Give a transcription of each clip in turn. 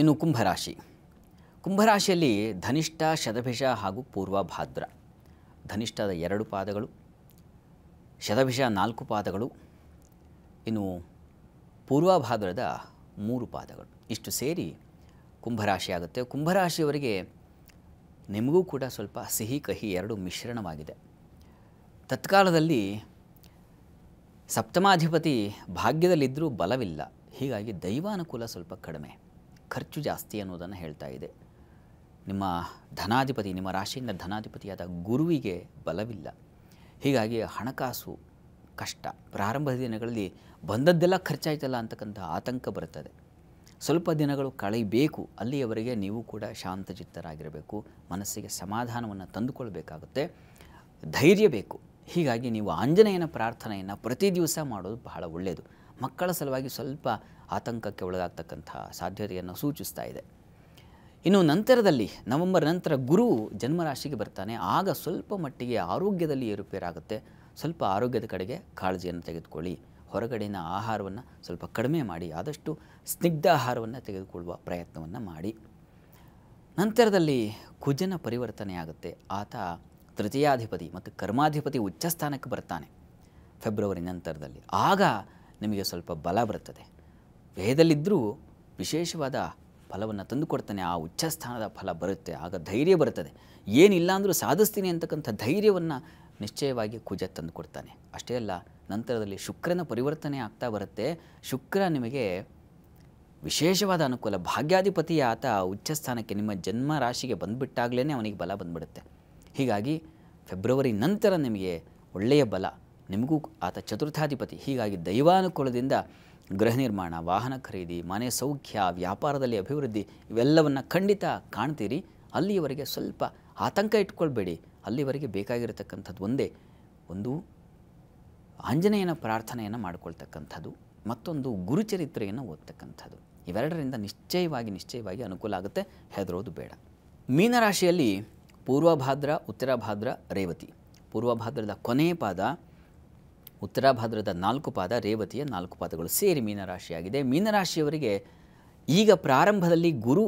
ಇನ್ನು ಕುಂಭರಾಶಿ ಕುಂಭರಾಶಿಯಲ್ಲಿ ಧನಿಷ್ಠ ಶತಭಿಷ ಹಾಗೂ ಪೂರ್ವಭಾದ್ರ ಧನಿಷ್ಠದ ಎರಡು ಪಾದಗಳು ಶತಭಿಷ ನಾಲ್ಕು ಪಾದಗಳು ಇನ್ನು ಪೂರ್ವಭಾದ್ರದ ಮೂರು ಪಾದಗಳು ಇಷ್ಟು ಸೇರಿ ಕುಂಭರಾಶಿ ಆಗುತ್ತೆ ಕುಂಭರಾಶಿಯವರಿಗೆ ನಿಮಗೂ ಕೂಡ ಸ್ವಲ್ಪ ಸಿಹಿ ಕಹಿ ಎರಡು ಮಿಶ್ರಣವಾಗಿದೆ ತತ್ಕಾಲದಲ್ಲಿ ಸಪ್ತಮಾಧಿಪತಿ ಭಾಗ್ಯದಲ್ಲಿದ್ದರೂ ಬಲವಿಲ್ಲ ಹೀಗಾಗಿ ದೈವಾನುಕೂಲ ಸ್ವಲ್ಪ ಕಡಿಮೆ ಖರ್ಚು ಜಾಸ್ತಿ ಅನ್ನೋದನ್ನು ಹೇಳ್ತಾ ಇದೆ ನಿಮ್ಮ ಧನಾಧಿಪತಿ ನಿಮ್ಮ ರಾಶಿಯಿಂದ ಧನಾಧಿಪತಿಯಾದ ಗುರುವಿಗೆ ಬಲವಿಲ್ಲ ಹೀಗಾಗಿ ಹಣಕಾಸು ಕಷ್ಟ ಪ್ರಾರಂಭದ ದಿನಗಳಲ್ಲಿ ಬಂದದ್ದೆಲ್ಲ ಖರ್ಚಾಯ್ತಲ್ಲ ಅಂತಕ್ಕಂಥ ಆತಂಕ ಬರುತ್ತದೆ ಸ್ವಲ್ಪ ದಿನಗಳು ಕಳೆಯಬೇಕು ಅಲ್ಲಿಯವರೆಗೆ ನೀವು ಕೂಡ ಶಾಂತಚಿತ್ತರಾಗಿರಬೇಕು ಮನಸ್ಸಿಗೆ ಸಮಾಧಾನವನ್ನು ತಂದುಕೊಳ್ಬೇಕಾಗುತ್ತೆ ಧೈರ್ಯ ಬೇಕು ಹೀಗಾಗಿ ನೀವು ಆಂಜನೇಯನ ಪ್ರಾರ್ಥನೆಯನ್ನು ಪ್ರತಿ ದಿವಸ ಮಾಡೋದು ಬಹಳ ಒಳ್ಳೆಯದು ಮಕ್ಕಳ ಸಲುವಾಗಿ ಸ್ವಲ್ಪ ಆತಂಕಕ್ಕೆ ಒಳಗಾಗ್ತಕ್ಕಂತಹ ಸಾಧ್ಯತೆಯನ್ನು ಸೂಚಿಸ್ತಾ ಇದೆ ಇನ್ನು ನಂತರದಲ್ಲಿ ನವೆಂಬರ್ ನಂತರ ಗುರು ಜನ್ಮರಾಶಿಗೆ ಬರ್ತಾನೆ ಆಗ ಸ್ವಲ್ಪ ಮಟ್ಟಿಗೆ ಆರೋಗ್ಯದಲ್ಲಿ ಏರುಪೇರಾಗುತ್ತೆ ಸ್ವಲ್ಪ ಆರೋಗ್ಯದ ಕಡೆಗೆ ಕಾಳಜಿಯನ್ನು ತೆಗೆದುಕೊಳ್ಳಿ ಹೊರಗಡೆಯ ಆಹಾರವನ್ನು ಸ್ವಲ್ಪ ಕಡಿಮೆ ಮಾಡಿ ಆದಷ್ಟು ಸ್ನಿಗ್ಧ ಆಹಾರವನ್ನು ತೆಗೆದುಕೊಳ್ಳುವ ಪ್ರಯತ್ನವನ್ನು ಮಾಡಿ ನಂತರದಲ್ಲಿ ಕುಜನ ಪರಿವರ್ತನೆ ಆಗುತ್ತೆ ಆತ ತೃತೀಯಾಧಿಪತಿ ಮತ್ತು ಕರ್ಮಾಧಿಪತಿ ಉಚ್ಚಸ್ಥಾನಕ್ಕೆ ಬರ್ತಾನೆ ಫೆಬ್ರವರಿ ನಂತರದಲ್ಲಿ ಆಗ ನಿಮಗೆ ಸ್ವಲ್ಪ ಬಲ ಬರುತ್ತದೆ ವೇದಲ್ಲಿದ್ದರೂ ವಿಶೇಷವಾದ ಫಲವನ್ನು ತಂದುಕೊಡ್ತಾನೆ ಆ ಉಚ್ಚ ಸ್ಥಾನದ ಫಲ ಬರುತ್ತೆ ಆಗ ಧೈರ್ಯ ಬರುತ್ತದೆ ಏನಿಲ್ಲ ಅಂದರೂ ಸಾಧಿಸ್ತೀನಿ ಅಂತಕ್ಕಂಥ ಧೈರ್ಯವನ್ನು ನಿಶ್ಚಯವಾಗಿ ಕುಜ ಕೊಡ್ತಾನೆ ಅಷ್ಟೇ ಅಲ್ಲ ನಂತರದಲ್ಲಿ ಶುಕ್ರನ ಪರಿವರ್ತನೆ ಆಗ್ತಾ ಬರುತ್ತೆ ಶುಕ್ರ ನಿಮಗೆ ವಿಶೇಷವಾದ ಅನುಕೂಲ ಭಾಗ್ಯಾಧಿಪತಿ ಆತ ಉಚ್ಚ ಸ್ಥಾನಕ್ಕೆ ನಿಮ್ಮ ಜನ್ಮ ರಾಶಿಗೆ ಬಂದುಬಿಟ್ಟಾಗಲೇ ಅವನಿಗೆ ಬಲ ಬಂದ್ಬಿಡುತ್ತೆ ಹೀಗಾಗಿ ಫೆಬ್ರವರಿ ನಂತರ ನಿಮಗೆ ಒಳ್ಳೆಯ ಬಲ ನಿಮಗೂ ಆತ ಚತುರ್ಥಾಧಿಪತಿ ಹೀಗಾಗಿ ದೈವಾನುಕೂಲದಿಂದ ಗೃಹ ನಿರ್ಮಾಣ ವಾಹನ ಖರೀದಿ ಮನೆ ಸೌಖ್ಯ ವ್ಯಾಪಾರದಲ್ಲಿ ಅಭಿವೃದ್ಧಿ ಇವೆಲ್ಲವನ್ನು ಖಂಡಿತ ಕಾಣ್ತೀರಿ ಅಲ್ಲಿಯವರೆಗೆ ಸ್ವಲ್ಪ ಆತಂಕ ಇಟ್ಕೊಳ್ಬೇಡಿ ಅಲ್ಲಿವರೆಗೆ ಬೇಕಾಗಿರತಕ್ಕಂಥದ್ದು ಒಂದೇ ಒಂದು ಆಂಜನೇಯನ ಪ್ರಾರ್ಥನೆಯನ್ನು ಮಾಡ್ಕೊಳ್ತಕ್ಕಂಥದ್ದು ಮತ್ತೊಂದು ಗುರುಚರಿತ್ರೆಯನ್ನು ಓದ್ತಕ್ಕಂಥದ್ದು ಇವೆರಡರಿಂದ ನಿಶ್ಚಯವಾಗಿ ನಿಶ್ಚಯವಾಗಿ ಅನುಕೂಲ ಆಗುತ್ತೆ ಹೆದರೋದು ಬೇಡ ಮೀನರಾಶಿಯಲ್ಲಿ ಪೂರ್ವಭಾದ್ರ ಉತ್ತರಭಾದ್ರ ರೇವತಿ ಪೂರ್ವಭಾದ್ರದ ಕೊನೆ ಪಾದ ಉತ್ತರ ಭಾದ್ರದ ನಾಲ್ಕು ಪಾದ ರೇವತಿಯ ನಾಲ್ಕು ಪಾದಗಳು ಸೇರಿ ಮೀನರಾಶಿಯಾಗಿದೆ ಮೀನರಾಶಿಯವರಿಗೆ ಈಗ ಪ್ರಾರಂಭದಲ್ಲಿ ಗುರು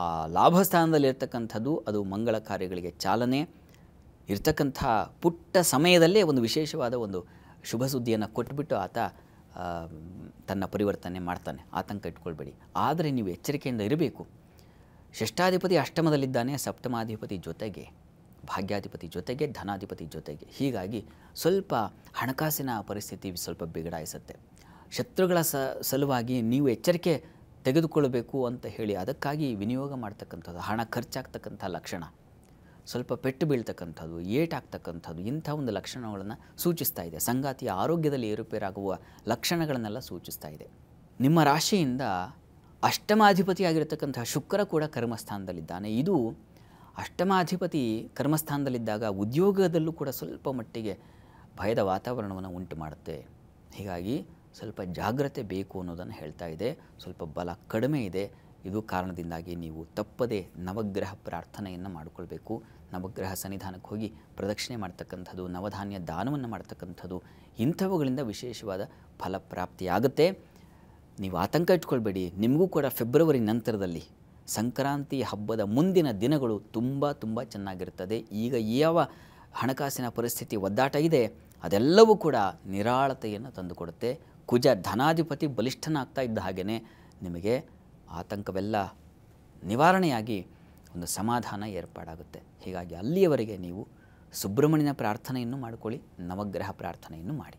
ಆ ಲಾಭ ಸ್ಥಾನದಲ್ಲಿರ್ತಕ್ಕಂಥದ್ದು ಅದು ಮಂಗಳ ಕಾರ್ಯಗಳಿಗೆ ಚಾಲನೆ ಇರ್ತಕ್ಕಂಥ ಪುಟ್ಟ ಸಮಯದಲ್ಲೇ ಒಂದು ವಿಶೇಷವಾದ ಒಂದು ಶುಭ ಸುದ್ದಿಯನ್ನು ಕೊಟ್ಬಿಟ್ಟು ಆತ ತನ್ನ ಪರಿವರ್ತನೆ ಮಾಡ್ತಾನೆ ಆತಂಕ ಇಟ್ಕೊಳ್ಬೇಡಿ ಆದರೆ ನೀವು ಎಚ್ಚರಿಕೆಯಿಂದ ಇರಬೇಕು ಷಷ್ಠಾಧಿಪತಿ ಅಷ್ಟಮದಲ್ಲಿದ್ದಾನೆ ಸಪ್ತಮಾಧಿಪತಿ ಜೊತೆಗೆ ಭಾಗ್ಯಾಧಿಪತಿ ಜೊತೆಗೆ ಧನಾಧಿಪತಿ ಜೊತೆಗೆ ಹೀಗಾಗಿ ಸ್ವಲ್ಪ ಹಣಕಾಸಿನ ಪರಿಸ್ಥಿತಿ ಸ್ವಲ್ಪ ಬಿಗಡಾಯಿಸುತ್ತೆ ಶತ್ರುಗಳ ಸ ಸಲುವಾಗಿ ನೀವು ಎಚ್ಚರಿಕೆ ತೆಗೆದುಕೊಳ್ಳಬೇಕು ಅಂತ ಹೇಳಿ ಅದಕ್ಕಾಗಿ ವಿನಿಯೋಗ ಮಾಡ್ತಕ್ಕಂಥದ್ದು ಹಣ ಖರ್ಚಾಗ್ತಕ್ಕಂಥ ಲಕ್ಷಣ ಸ್ವಲ್ಪ ಪೆಟ್ಟು ಬೀಳ್ತಕ್ಕಂಥದ್ದು ಏಟಾಗ್ತಕ್ಕಂಥದ್ದು ಇಂಥ ಒಂದು ಲಕ್ಷಣಗಳನ್ನು ಸೂಚಿಸ್ತಾ ಇದೆ ಸಂಗಾತಿಯ ಆರೋಗ್ಯದಲ್ಲಿ ಏರುಪೇರಾಗುವ ಲಕ್ಷಣಗಳನ್ನೆಲ್ಲ ಸೂಚಿಸ್ತಾ ಇದೆ ನಿಮ್ಮ ರಾಶಿಯಿಂದ ಅಷ್ಟಮಾಧಿಪತಿಯಾಗಿರ್ತಕ್ಕಂಥ ಶುಕ್ರ ಕೂಡ ಕರ್ಮಸ್ಥಾನದಲ್ಲಿದ್ದಾನೆ ಇದು ಅಷ್ಟಮಾಧಿಪತಿ ಕರ್ಮಸ್ಥಾನದಲ್ಲಿದ್ದಾಗ ಉದ್ಯೋಗದಲ್ಲೂ ಕೂಡ ಸ್ವಲ್ಪ ಮಟ್ಟಿಗೆ ಭಯದ ವಾತಾವರಣವನ್ನು ಉಂಟು ಮಾಡುತ್ತೆ ಹೀಗಾಗಿ ಸ್ವಲ್ಪ ಜಾಗ್ರತೆ ಬೇಕು ಅನ್ನೋದನ್ನು ಹೇಳ್ತಾ ಇದೆ ಸ್ವಲ್ಪ ಬಲ ಕಡಿಮೆ ಇದೆ ಇದು ಕಾರಣದಿಂದಾಗಿ ನೀವು ತಪ್ಪದೇ ನವಗ್ರಹ ಪ್ರಾರ್ಥನೆಯನ್ನು ಮಾಡಿಕೊಳ್ಬೇಕು ನವಗ್ರಹ ಸನ್ನಿಧಾನಕ್ಕೆ ಹೋಗಿ ಪ್ರದಕ್ಷಿಣೆ ಮಾಡ್ತಕ್ಕಂಥದ್ದು ನವಧಾನ್ಯ ದಾನವನ್ನು ಮಾಡ್ತಕ್ಕಂಥದ್ದು ಇಂಥವುಗಳಿಂದ ವಿಶೇಷವಾದ ಫಲಪ್ರಾಪ್ತಿಯಾಗುತ್ತೆ ನೀವು ಆತಂಕ ಇಟ್ಕೊಳ್ಬೇಡಿ ನಿಮಗೂ ಕೂಡ ಫೆಬ್ರವರಿ ನಂತರದಲ್ಲಿ ಸಂಕ್ರಾಂತಿ ಹಬ್ಬದ ಮುಂದಿನ ದಿನಗಳು ತುಂಬ ತುಂಬ ಚೆನ್ನಾಗಿರುತ್ತದೆ ಈಗ ಯಾವ ಹಣಕಾಸಿನ ಪರಿಸ್ಥಿತಿ ಒದ್ದಾಟ ಇದೆ ಅದೆಲ್ಲವೂ ಕೂಡ ನಿರಾಳತೆಯನ್ನು ತಂದುಕೊಡುತ್ತೆ ಕುಜ ಧನಾಧಿಪತಿ ಬಲಿಷ್ಠನಾಗ್ತಾ ಇದ್ದ ಹಾಗೆಯೇ ನಿಮಗೆ ಆತಂಕವೆಲ್ಲ ನಿವಾರಣೆಯಾಗಿ ಒಂದು ಸಮಾಧಾನ ಏರ್ಪಾಡಾಗುತ್ತೆ ಹೀಗಾಗಿ ಅಲ್ಲಿಯವರೆಗೆ ನೀವು ಸುಬ್ರಹ್ಮಣ್ಯನ ಪ್ರಾರ್ಥನೆಯನ್ನು ಮಾಡಿಕೊಳ್ಳಿ ನವಗ್ರಹ ಪ್ರಾರ್ಥನೆಯನ್ನು ಮಾಡಿ